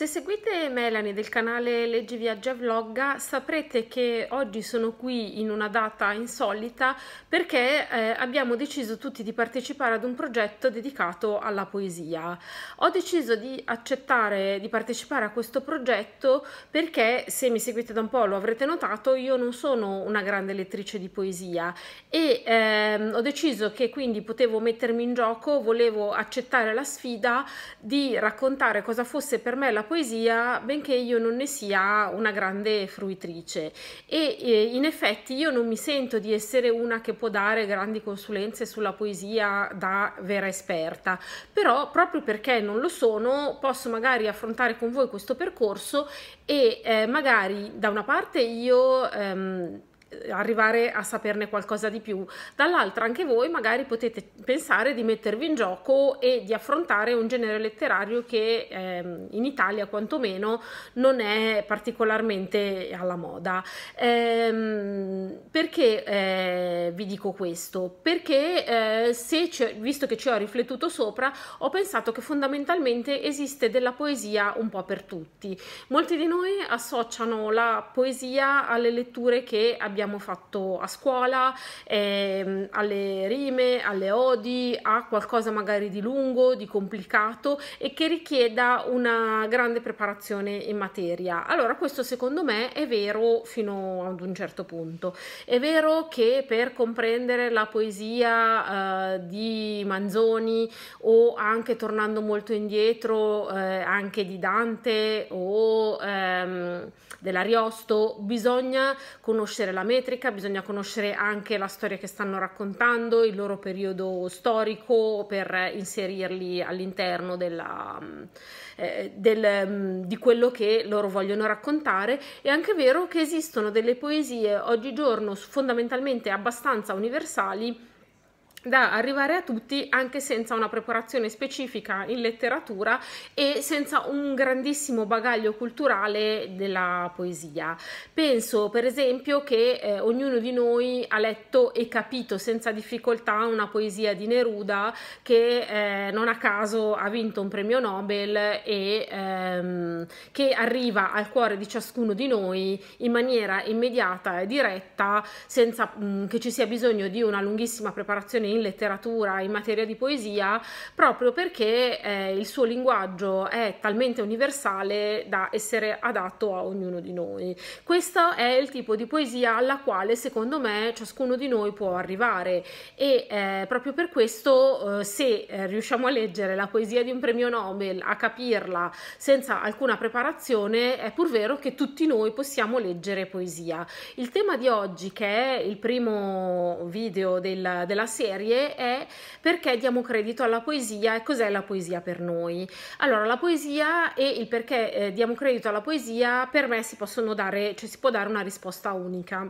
Se seguite Melanie del canale Leggi Viaggia Vlog saprete che oggi sono qui in una data insolita perché eh, abbiamo deciso tutti di partecipare ad un progetto dedicato alla poesia. Ho deciso di accettare di partecipare a questo progetto perché se mi seguite da un po' lo avrete notato io non sono una grande lettrice di poesia e ehm, ho deciso che quindi potevo mettermi in gioco, volevo accettare la sfida di raccontare cosa fosse per me la poesia, benché io non ne sia una grande fruitrice e eh, in effetti io non mi sento di essere una che può dare grandi consulenze sulla poesia da vera esperta, però proprio perché non lo sono posso magari affrontare con voi questo percorso e eh, magari da una parte io... Ehm, arrivare a saperne qualcosa di più, dall'altra anche voi magari potete pensare di mettervi in gioco e di affrontare un genere letterario che ehm, in Italia quantomeno non è particolarmente alla moda. Ehm, perché eh, vi dico questo? Perché eh, ci, visto che ci ho riflettuto sopra, ho pensato che fondamentalmente esiste della poesia un po' per tutti. Molti di noi associano la poesia alle letture che abbiamo abbiamo fatto a scuola, ehm, alle rime, alle odi, a qualcosa magari di lungo, di complicato e che richieda una grande preparazione in materia. Allora questo secondo me è vero fino ad un certo punto. È vero che per comprendere la poesia eh, di Manzoni o anche tornando molto indietro eh, anche di Dante o ehm, dell'Ariosto bisogna conoscere la geometrica, bisogna conoscere anche la storia che stanno raccontando, il loro periodo storico per inserirli all'interno della, mm, eh, del, mm, di quello che loro vogliono raccontare. È anche vero che esistono delle poesie oggigiorno fondamentalmente abbastanza universali da arrivare a tutti anche senza una preparazione specifica in letteratura e senza un grandissimo bagaglio culturale della poesia. Penso per esempio che eh, ognuno di noi ha letto e capito senza difficoltà una poesia di Neruda che eh, non a caso ha vinto un premio Nobel e ehm, che arriva al cuore di ciascuno di noi in maniera immediata e diretta senza mh, mm, che ci sia bisogno di una lunghissima preparazione in letteratura, in materia di poesia, proprio perché eh, il suo linguaggio è talmente universale da essere adatto a ognuno di noi. Questo è il tipo di poesia alla quale secondo me ciascuno di noi può arrivare e eh, proprio per questo eh, se eh, riusciamo a leggere la poesia di un premio Nobel, a capirla senza alcuna preparazione, è pur vero che tutti noi possiamo leggere poesia. Il tema di oggi, che è il primo video del, della serie, serie è perché diamo credito alla poesia e cos'è la poesia per noi. Allora, la poesia e il perché eh, diamo credito alla poesia per me si possono dare, cioè si può dare una risposta unica.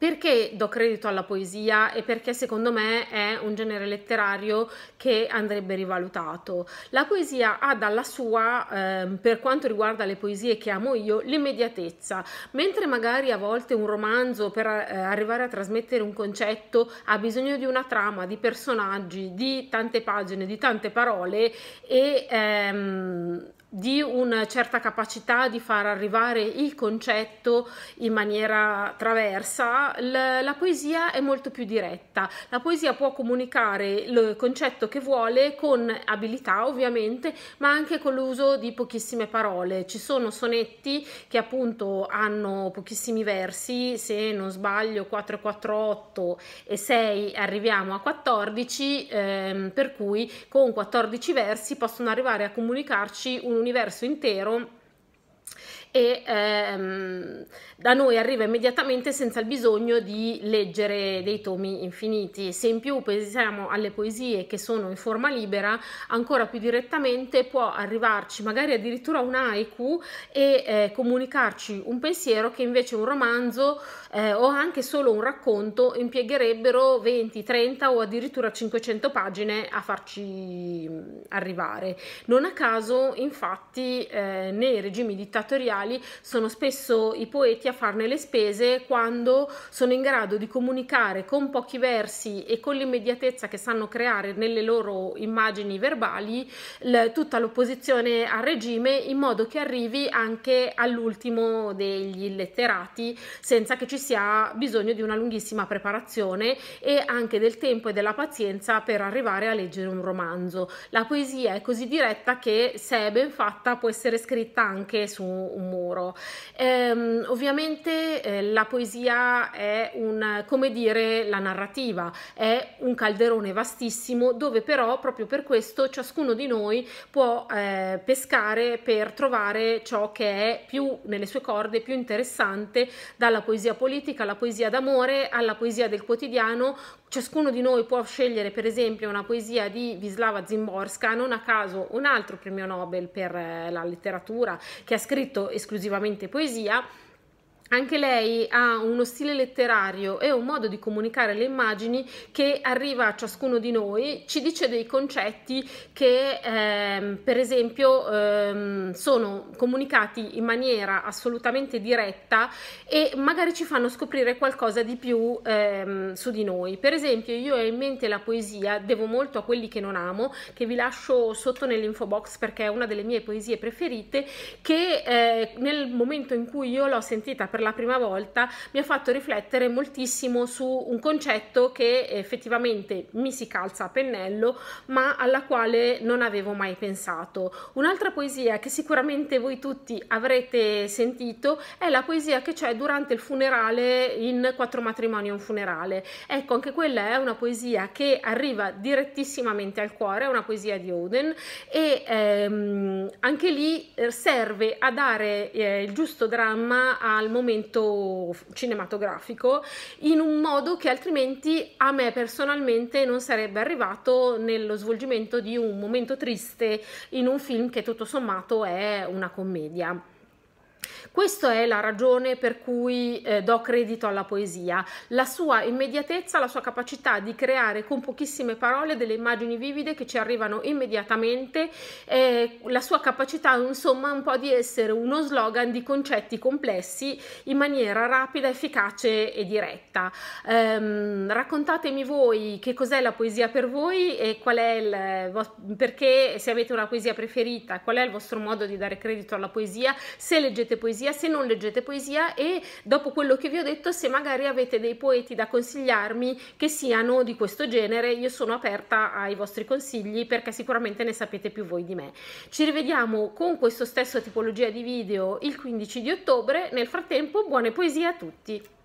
Perché do credito alla poesia e perché secondo me è un genere letterario che andrebbe rivalutato? La poesia ha dalla sua, eh, per quanto riguarda le poesie che amo io, l'immediatezza, mentre magari a volte un romanzo per eh, arrivare a trasmettere un concetto ha bisogno di una trama, di personaggi, di tante pagine, di tante parole e ehm, di una certa capacità di far arrivare il concetto in maniera traversa, la poesia è molto più diretta. La poesia può comunicare il concetto che vuole con abilità ovviamente, ma anche con l'uso di pochissime parole. Ci sono sonetti che appunto hanno pochissimi versi, se non sbaglio 4, 4, 8 e 6 arriviamo a 14, ehm, per cui con 14 versi possono arrivare a comunicarci un universo intero e ehm, da noi arriva immediatamente senza il bisogno di leggere dei tomi infiniti. Se in più pensiamo alle poesie che sono in forma libera, ancora più direttamente può arrivarci magari addirittura un haiku e eh, comunicarci un pensiero che invece un romanzo eh, o anche solo un racconto impiegherebbero 20, 30 o addirittura 500 pagine a farci mm, arrivare. Non a caso, infatti, eh, nei regimi dittatoriali dittatoriali sono spesso i poeti a farne le spese quando sono in grado di comunicare con pochi versi e con l'immediatezza che sanno creare nelle loro immagini verbali tutta l'opposizione al regime in modo che arrivi anche all'ultimo degli illetterati senza che ci sia bisogno di una lunghissima preparazione e anche del tempo e della pazienza per arrivare a leggere un romanzo. La poesia è così diretta che se è ben fatta può essere scritta anche su su un muro. Ehm, ovviamente eh, la poesia è un, come dire, la narrativa, è un calderone vastissimo dove però proprio per questo ciascuno di noi può eh, pescare per trovare ciò che è più nelle sue corde, più interessante dalla poesia politica alla poesia d'amore alla poesia del quotidiano Ciascuno di noi può scegliere, per esempio, una poesia di Wislawa Zimborska, non a caso un altro premio Nobel per eh, la letteratura che ha scritto scritto esclusivamente poesia anche lei ha uno stile letterario e un modo di comunicare le immagini che arriva a ciascuno di noi, ci dice dei concetti che ehm, per esempio ehm, sono comunicati in maniera assolutamente diretta e magari ci fanno scoprire qualcosa di più ehm, su di noi. Per esempio io ho in mente la poesia, devo molto a quelli che non amo, che vi lascio sotto nell'info box perché è una delle mie poesie preferite, che eh, nel momento in cui io l'ho sentita per per la prima volta mi ha fatto riflettere moltissimo su un concetto che effettivamente mi si calza a pennello, ma alla quale non avevo mai pensato. Un'altra poesia che sicuramente voi tutti avrete sentito è la poesia che c'è durante il funerale in Quattro matrimoni e un funerale. Ecco, anche quella è una poesia che arriva direttissimamente al cuore, è una poesia di Oden e ehm, anche lì serve a dare eh, il giusto dramma al momento riferimento cinematografico in un modo che altrimenti a me personalmente non sarebbe arrivato nello svolgimento di un momento triste in un film che tutto sommato è una commedia. Questa è la ragione per cui eh, do credito alla poesia, la sua immediatezza, la sua capacità di creare con pochissime parole delle immagini vivide che ci arrivano immediatamente, eh, la sua capacità insomma un po' di essere uno slogan di concetti complessi in maniera rapida, efficace e diretta. Eh, raccontatemi voi che cos'è la poesia per voi e qual è il eh, perché se avete una poesia preferita, qual è il vostro modo di dare credito alla poesia, se leggete poesia poesia, se non leggete poesia e dopo quello che vi ho detto, se magari avete dei poeti da consigliarmi che siano di questo genere, io sono aperta ai vostri consigli perché sicuramente ne sapete più voi di me. Ci rivediamo con questo stesso tipologia di video il 15 di ottobre, nel frattempo buone poesie a tutti!